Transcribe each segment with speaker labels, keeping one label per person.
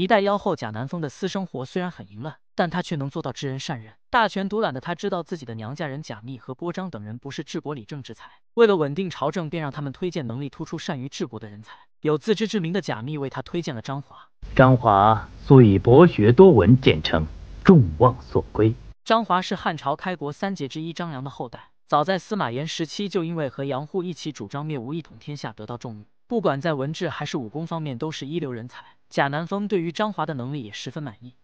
Speaker 1: 一代妖后贾南风的私生活虽然很淫乱，但他却能做到知人善任。大权独揽的他知道自己的娘家人贾密和郭彰等人不是治国理政之才，为了稳定朝政，便让他们推荐能力突出、善于治国的人才。有自知之明的贾密为他推荐了张华。张华素以博学多闻见称，众望所归。张华是汉朝开国三杰之一张良的后代，早在司马炎时期就因为和杨户一起主张灭吴一统天下，得到重用。不管在文治还是武功方面，都是一流人才。贾南风对于张华的能力也十分满意，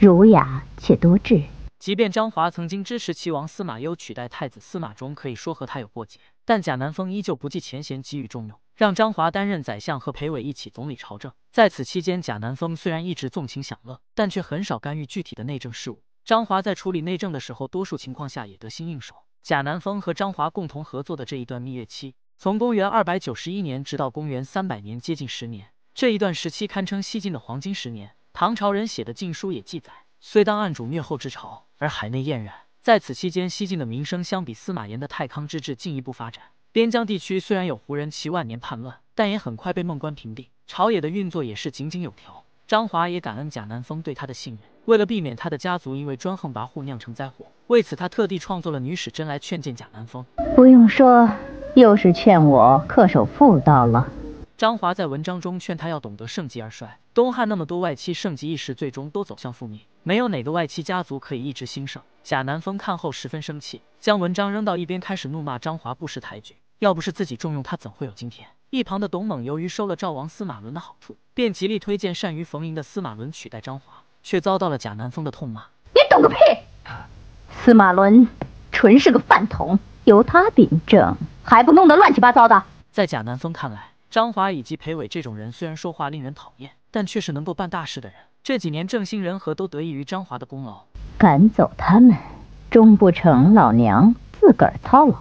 Speaker 1: 儒雅且多智。即便张华曾经支持齐王司马攸取代太子司马衷，可以说和他有过节，但贾南风依旧不计前嫌，给予重用，让张华担任宰相和裴伟一起总理朝政。在此期间，贾南风虽然一直纵情享乐，但却很少干预具体的内政事务。张华在处理内政的时候，多数情况下也得心应手。贾南风和张华共同合作的这一段蜜月期。从公元二百九十一年直到公元三百年，接近十年，这一段时期堪称西晋的黄金十年。唐朝人写的《晋书》也记载，虽当暗主虐后之朝，而海内晏然。在此期间，西晋的名声相比司马炎的太康之治进一步发展。边疆地区虽然有胡人齐万年叛乱，但也很快被孟关平定。朝野的运作也是井井有条。张华也感恩贾南风对他的信任，为了避免他的家族因为专横跋扈酿成灾祸，为此他特地创作了《女史箴》来劝谏贾南风。不用说。又是劝我恪守妇道了。张华在文章中劝他要懂得盛极而衰，东汉那么多外戚盛极一时，最终都走向覆灭，没有哪个外戚家族可以一直兴盛。贾南风看后十分生气，将文章扔到一边，开始怒骂张华不识抬举。要不是自己重用他，怎会有今天？一旁的董猛由于收了赵王司马伦的好处，便极力推荐善于逢迎的司马伦取代张华，却遭到了贾南风的痛骂。你懂个屁！司马伦纯是个饭桶，由他秉正。还不弄得乱七八糟的！在贾南风看来，张华以及裴伟这种人虽然说话令人讨厌，但却是能够办大事的人。这几年正兴人和都得益于张华的功劳。赶走他们，终不成老娘自个儿操劳，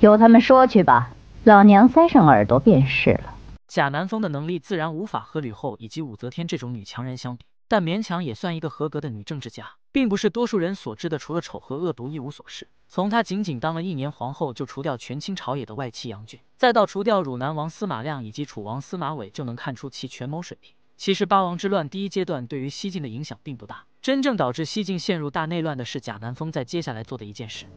Speaker 1: 由他们说去吧，老娘塞上耳朵便是了。贾南风的能力自然无法和吕后以及武则天这种女强人相比。但勉强也算一个合格的女政治家，并不是多数人所知的，除了丑和恶毒一无所事。从她仅仅当了一年皇后就除掉权倾朝野的外戚杨俊，再到除掉汝南王司马亮以及楚王司马玮，就能看出其权谋水平。其实八王之乱第一阶段对于西晋的影响并不大，真正导致西晋陷入大内乱的是贾南风在接下来做的一件事。